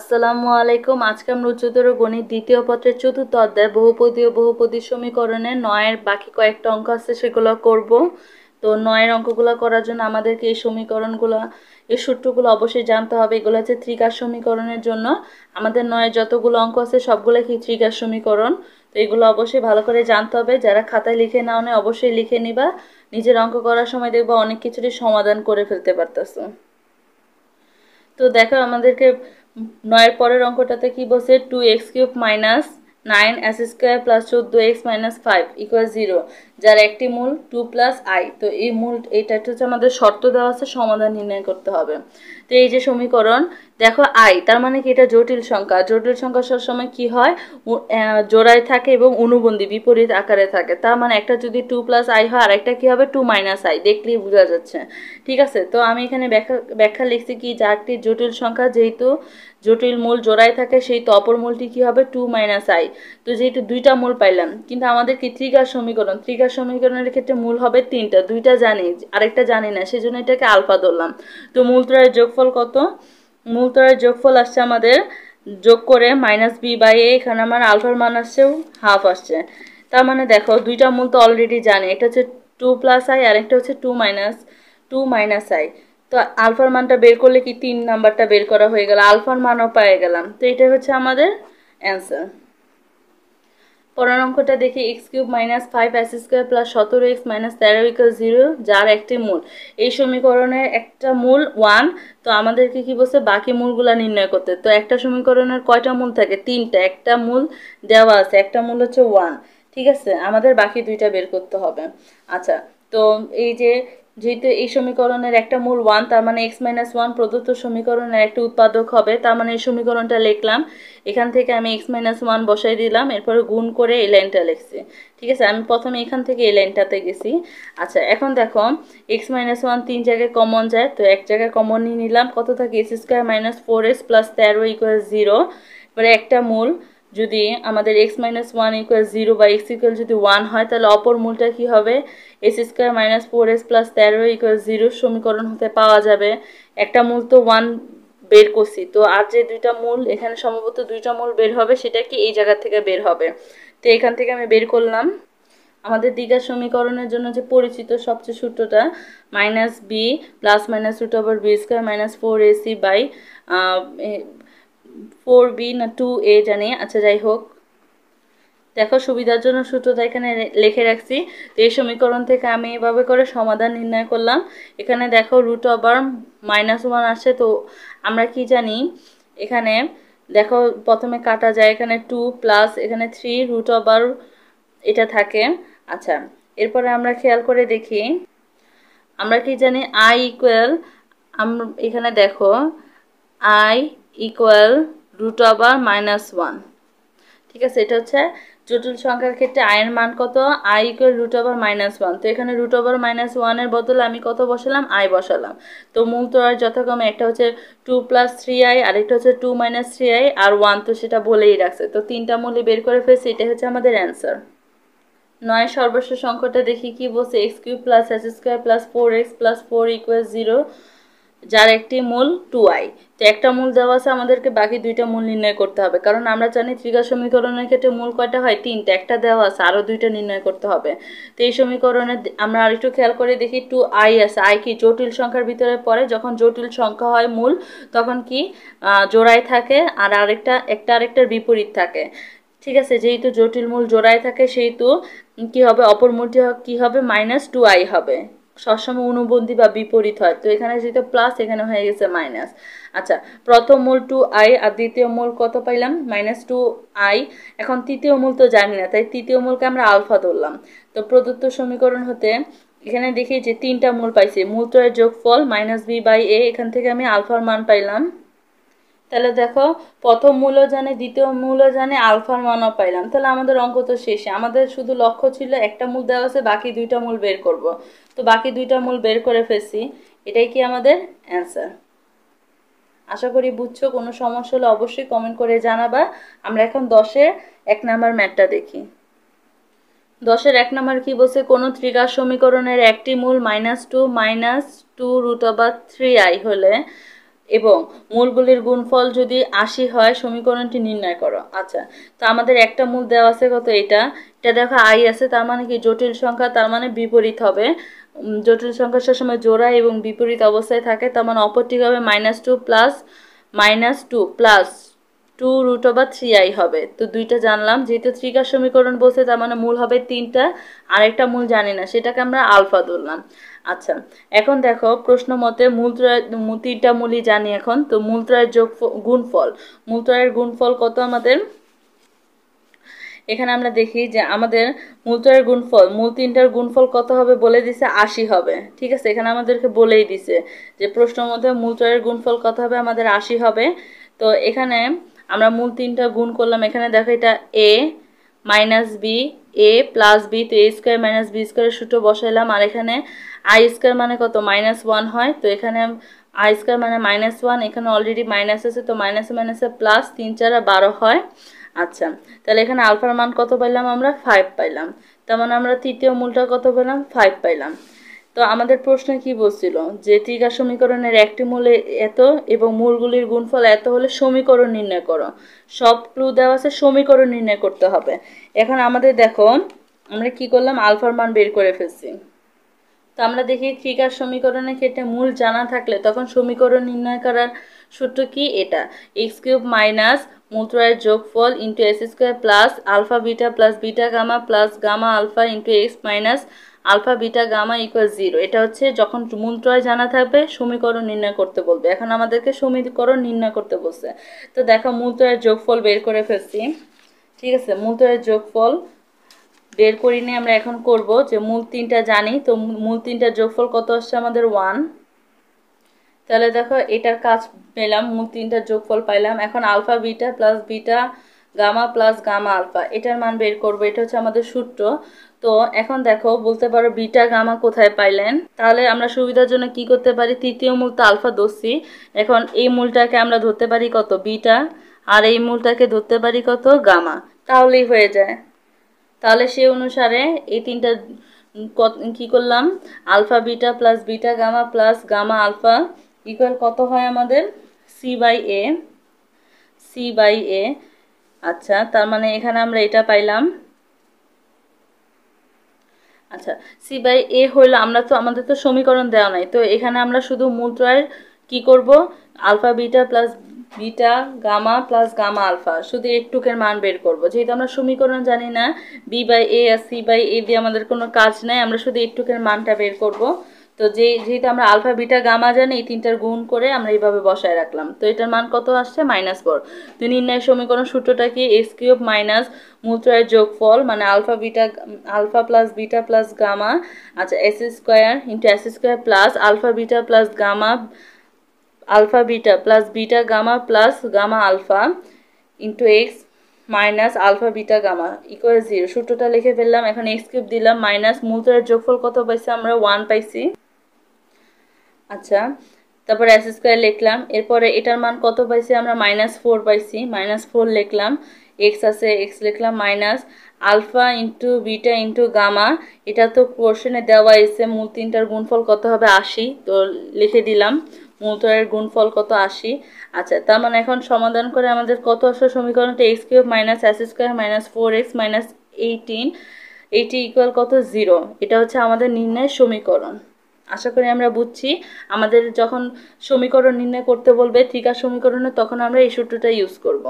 আসসালামু আলাইকুম আজকে আমরা উচ্চতর গণিত দ্বিতীয় পত্রের চতুর্থ অধ্যায় বহুপদী ও বহুপদী সমীকরণে নয়ের বাকি কয়েকটা অঙ্ক আছে সেগুলো করব তো নয়ের অঙ্কগুলো করার জন্য আমাদেরকে এই সমীকরণগুলো এই সূত্রগুলো অবশ্যই জানতে হবে এগুলো হচ্ছে ত্রিকার সমীকরণের জন্য আমাদের নয়ের যতগুলো অঙ্ক আছে সবগুলো কি ত্রিকার সমীকরণ তো এগুলো অবশ্যই ভালো করে জানতে হবে যারা খাতায় লিখে নাও নেয় অবশ্যই লিখে নিবা নিজের অঙ্ক করার সময় দেখবা অনেক কিছুরই সমাধান করে ফেলতে পারতাছো তো দেখো আমাদেরকে নয়ের পরের অঙ্কটাতে কি বসে two x cube minus nine x square plus চোদ্দো x minus five equal zero যার একটি মূল টু প্লাস আই তো এই মূল এইটা হচ্ছে আমাদের শর্ত দেওয়া আছে সমাধান নির্ণয় করতে হবে তো এই যে সমীকরণ দেখো আই তার মানে কি এটা জটিল সংখ্যা জটিল সংখ্যা সবসময় কি হয় জোড়ায় থাকে এবং অনুবন্ধী বিপরীত আকারে থাকে তার মানে একটা যদি টু প্লাস আই হয় আর একটা কী হবে টু মাইনাস আই দেখলেই বোঝা যাচ্ছে ঠিক আছে তো আমি এখানে ব্যাখ্যা ব্যাখ্যা লিখছি কি চারটি জটিল সংখ্যা যেহেতু জটিল মূল জোড়ায় থাকে সেই তো অপর মূলটি কী হবে টু মাইনাস আই তো যেহেতু দুইটা মূল পাইলাম কিন্তু আমাদের কি ত্রিকার সমীকরণ ত্রিকার সমীকরণের ক্ষেত্রে মূল হবে তিনটা দুইটা জানি আরেকটা জানি না সেই জন্য এটাকে আলফা ধরলাম তো মূল ত্রয়ের যোগফল কত মূল যোগফল আসছে আমাদের যোগ করে মাইনাস বি বাই এ এখানে আমার আলফার মান আসছেও হাফ আসছে তার মানে দেখো দুইটা মূল তো অলরেডি জানে একটা হচ্ছে টু প্লাস আই আর একটা হচ্ছে two minus two minus i তো আলফার মানটা বের করলে কি তিন নাম্বারটা বের করা হয়ে গেল আলফার মানও পেয়ে গেলাম তো এটাই হচ্ছে আমাদের অ্যান্সার পরের অঙ্কটা দেখি x cube minus five x square plus সতেরো এক্স মাইনাস তেরো ইকাল জিরো যার একটি মূল এই সমীকরণের একটা মূল ওয়ান তো আমাদেরকে কি বলছে বাকি মূলগুলো নির্ণয় করতে তো একটা সমীকরণের কয়টা মূল থাকে তিনটা একটা মূল দেওয়া আছে একটা মূল হচ্ছে ওয়ান ঠিক আছে আমাদের বাকি দুইটা বের করতে হবে আচ্ছা তো এই যে যেহেতু এই সমীকরণের একটা মূল ওয়ান তার মানে এক্স মাইনাস ওয়ান প্রদত্ত সমীকরণের একটা উৎপাদক হবে তার মানে এই সমীকরণটা লিখলাম এখান থেকে আমি এক্স মাইনাস ওয়ান বসাই দিলাম এরপরে গুণ করে এই লাইনটা লিখছি ঠিক আছে আমি প্রথমে এখান থেকে এই লাইনটাতে গেছি আচ্ছা এখন দেখো এক্স মাইনাস ওয়ান তিন জায়গায় কমন যায় তো এক জায়গায় কমন নিয়ে নিলাম কত থাকে x square minus four x plus তেরো ইকুয়াল জিরো এবারে একটা মূল যদি আমাদের x minus one equal zero বা এক্স ইকুয়াল যদি ওয়ান হয় তাহলে অপর মূলটা কি হবে x square minus four x plus তেরো ইকুয়াল জিরোর সমীকরণ হতে পাওয়া যাবে একটা মূল তো ওয়ান বের করছি তো আর যে দুইটা মূল এখানে সম্ভবত দুইটা মূল বের হবে সেটা কি এই জায়গা থেকে বের হবে তো এখান থেকে আমি বের করলাম আমাদের দীঘার সমীকরণের জন্য যে পরিচিত সবচেয়ে সূত্রটা minus b plus minus root over b square minus four a c by four b না টু এ জানি আচ্ছা যাই হোক দেখো সুবিধার জন্য সূত্রটা এখানে লিখে রাখছি তো এই সমীকরণ থেকে আমি এভাবে করে সমাধান নির্ণয় করলাম এখানে দেখো রুট ওভার মাইনাস ওয়ান আসে তো আমরা কি জানি এখানে দেখো প্রথমে কাটা যায় এখানে টু প্লাস এখানে থ্রি রুট ওভার এটা থাকে আচ্ছা এরপরে আমরা খেয়াল করে দেখি আমরা কি জানি আই ইকুয়াল এখানে দেখো i equal root over minus one ঠিক আছে এটা হচ্ছে জটিল সংখ্যার ক্ষেত্রে আয়ের মান কত i equal root over minus one তো এখানে রুট ওভার মাইনাস ওয়ানের বদলে আমি কত বসালাম আই বসালাম তো মূল তোলার যথাক্রমে একটা হচ্ছে টু প্লাস থ্রি আই আর একটা হচ্ছে টু মাইনাস থ্রি আই আর ওয়ান তো সেটা বলেই রাখছে তো তিনটা মূল্যে বের করে ফেলছে এটা হচ্ছে আমাদের অ্যান্সার নয় সর্বোচ্চ সংখ্যাটা দেখি কি বলছে x cube plus x square plus four x plus four equal zero যার একটি মূল টু আই তো একটা মূল দেওয়া আছে আমাদেরকে বাকি দুইটা মূল নির্ণয় করতে হবে কারণ আমরা জানি ত্রিকা সমীকরণের ক্ষেত্রে মূল কয়টা হয় তিনটা একটা দেওয়া আছে আরও দুইটা নির্ণয় করতে হবে তো এই সমীকরণে আমরা একটু খেয়াল করে দেখি টু আই আছে আই কি জটিল সংখ্যার ভিতরে পড়ে যখন জটিল সংখ্যা হয় মূল তখন কি জোড়ায় থাকে আর আরেকটা একটা আরেকটার বিপরীত থাকে ঠিক আছে যেহেতু জটিল মূল জোড়ায় থাকে সেহেতু কি হবে অপর মূলটি কি হবে মাইনাস টু আই হবে সবসময় অনুবন্ধী বা বিপরীত হয় তো এখানে যেহেতু প্লাস এখানে হয়ে গেছে মাইনাস আচ্ছা প্রথম মূল টু আই আর দ্বিতীয় মূল কত পাইলাম মাইনাস টু আই এখন তৃতীয় মূল তো জানি না তাই তৃতীয় মূলকে আমরা আলফা ধরলাম তো প্রদত্ত সমীকরণ হতে এখানে দেখি যে তিনটা মূল পাইছি মূল তো যোগফল মাইনাস বি বাই এ এখান থেকে আমি আলফার মান পাইলাম তাহলে দেখো প্রথম মূল্য জানে দ্বিতীয় মূল্য জানে আলফার মানও পাইলাম তাহলে আমাদের অঙ্ক তো শেষে আমাদের শুধু লক্ষ্য ছিল একটা মূল দেওয়া আছে বাকি দুইটা মূল বের করব তো বাকি দুইটা মূল বের করে ফেলছি এটাই কি আমাদের অ্যান্সার আশা করি বুঝছো কোনো সমস্যা হলে অবশ্যই কমেন্ট করে জানাবা আমরা এখন দশের এক নাম্বার ম্যাটটা দেখি দশের এক নাম্বার কি বলছে কোনো ত্রিকার সমীকরণের একটি মূল minus two minus two root over three i হলে এবং মূলগুলির গুণফল যদি আশি হয় সমীকরণটি নির্ণয় করো আচ্ছা তো আমাদের একটা মূল দেওয়া আছে কত এটা এটা দেখো আই আছে তার মানে কি জটিল সংখ্যা তার মানে বিপরীত হবে জটিল সংখ্যা সবসময় জোড়া এবং বিপরীত অবস্থায় থাকে তার মানে অপরটি হবে minus two plus minus two plus two root of three i হবে তো দুইটা জানলাম যেহেতু ত্রিকার সমীকরণ বলছে তার মানে মূল হবে তিনটা একটা মূল জানি না সেটাকে আমরা আলফা ধরলাম আচ্ছা এখন দেখো প্রশ্ন মতে মূলত্রয় তিনটা মূলই জানি এখন তো মূলত্রয়ের যোগ গুণফল মূলত্রয়ের গুণফল কত আমাদের এখানে আমরা দেখি যে আমাদের মূলটার গুণফল মূল তিনটার গুণফল কত হবে বলে দিছে আশি হবে ঠিক আছে এখানে আমাদেরকে বলেই দিছে যে প্রশ্ন মধ্যে মূলটারের গুণফল কত হবে আমাদের আশি হবে তো এখানে আমরা মূল তিনটা গুণ করলাম এখানে দেখো এটা a minus b a plus b তো এ স্কোয়ার মাইনাস বি স্কোয়ারের সুটো বসাইলাম আর এখানে আই স্কোয়ার মানে কত মাইনাস ওয়ান হয় তো এখানে আই স্কোয়ার মানে মাইনাস ওয়ান এখানে অলরেডি মাইনাস আছে তো মাইনাসে মাইনাসে প্লাস তিন চারা বারো হয় আচ্ছা তাহলে এখানে আলফার মান কত পাইলাম আমরা ফাইভ পাইলাম তেমন মানে আমরা তৃতীয় মূলটা কত পেলাম ফাইভ পাইলাম তো আমাদের প্রশ্ন কি বলছিল যে টিকা সমীকরণের একটি মূলে এত এবং মূলগুলির গুণফল এত হলে সমীকরণ নির্ণয় করো সব ক্লু দেওয়া আছে সমীকরণ নির্ণয় করতে হবে এখন আমাদের দেখো আমরা কি করলাম আলফার মান বের করে ফেলছি তো আমরা দেখি ত্রিকার সমীকরণের ক্ষেত্রে মূল জানা থাকলে তখন সমীকরণ নির্ণয় করার সূত্র কি এটা এক্স কিউব মাইনাস মূলত্রয়ের যোগফল into x square plus alpha beta plus beta gamma plus gamma alpha into x minus alpha beta gamma equal zero এটা হচ্ছে যখন মূলত্রয় জানা থাকবে সমীকরণ নির্ণয় করতে বলবে এখন আমাদেরকে সমীকরণ নির্ণয় করতে বলছে তো দেখো মূলত্রয়ের যোগফল বের করে ফেলছি ঠিক আছে মূলত্রয়ের যোগফল বের করি নিয়ে আমরা এখন করব যে মূল তিনটা জানি তো মূল তিনটা যোগফল কত আসছে আমাদের ওয়ান তাহলে দেখো এটার কাজ পেলাম মূল তিনটার যোগফল পাইলাম এখন alpha beta plus beta gamma plus gamma alpha এটার মান বের করবো এটা হচ্ছে আমাদের সূত্র তো এখন দেখো বলতে পারো বিটা গামা কোথায় পাইলেন তাহলে আমরা সুবিধার জন্য কি করতে পারি তৃতীয় মূল তো আলফা দোষী এখন এই মূলটাকে আমরা ধরতে পারি কত বিটা আর এই মূলটাকে ধরতে পারি কত গামা তাহলেই হয়ে যায় তাহলে সে অনুসারে এই তিনটা কি করলাম alpha beta plus beta gamma plus gamma alpha equal কত হয় আমাদের c by a c by a আচ্ছা তার মানে এখানে আমরা এটা পাইলাম আচ্ছা সি বাই এ হইল আমরা তো আমাদের তো সমীকরণ দেওয়া নাই তো এখানে আমরা শুধু মূল ত্রয়ের কী করব alpha beta plus beta gamma plus gamma alpha শুধু একটুকের মান বের করব যেহেতু আমরা সমীকরণ জানি না বি বাই এ আর সি বাই এ দিয়ে আমাদের কোনো কাজ নাই আমরা শুধু একটুকের মানটা বের করব তো যে যেহেতু আমরা আলফা বিটা গামা জানি এই তিনটার গুণ করে আমরা এইভাবে বসায় রাখলাম তো এটার মান কত আসছে মাইনাস ফোর তো নির্ণয় সমীকরণ সূত্রটা কি এক্স কিউব মাইনাস মূলত্রয়ের যোগফল মানে alpha beta alpha plus beta plus gamma আচ্ছা x square into x square plus alpha beta plus gamma alpha beta plus beta gamma plus gamma alpha into x minus alpha beta gamma equal zero সূত্রটা লিখে ফেললাম এখন x cube দিলাম minus মূলতরের যোগফল কত পাইছি আমরা ওয়ান পাইছি আচ্ছা তারপর এস স্কোয়ার লিখলাম এরপরে এটার মান কত পাইছি আমরা মাইনাস ফোর পাইছি মাইনাস ফোর লিখলাম এক্স আছে এক্স লিখলাম minus alpha into beta into gamma এটা তো কোশ্চেনে দেওয়া এসে মূল তিনটার গুণফল কত হবে আশি তো লিখে দিলাম মূলতরের গুণফল কত আশি আচ্ছা তার মানে এখন সমাধান করে আমাদের কত আসলে সমীকরণটা x cube minus x square minus four x minus eighteen eighty equal কত জিরো এটা হচ্ছে আমাদের নির্ণয় সমীকরণ আশা করি আমরা বুঝছি আমাদের যখন সমীকরণ নির্ণয় করতে বলবে থিকার সমীকরণে তখন আমরা এই সূত্রটা ইউজ করব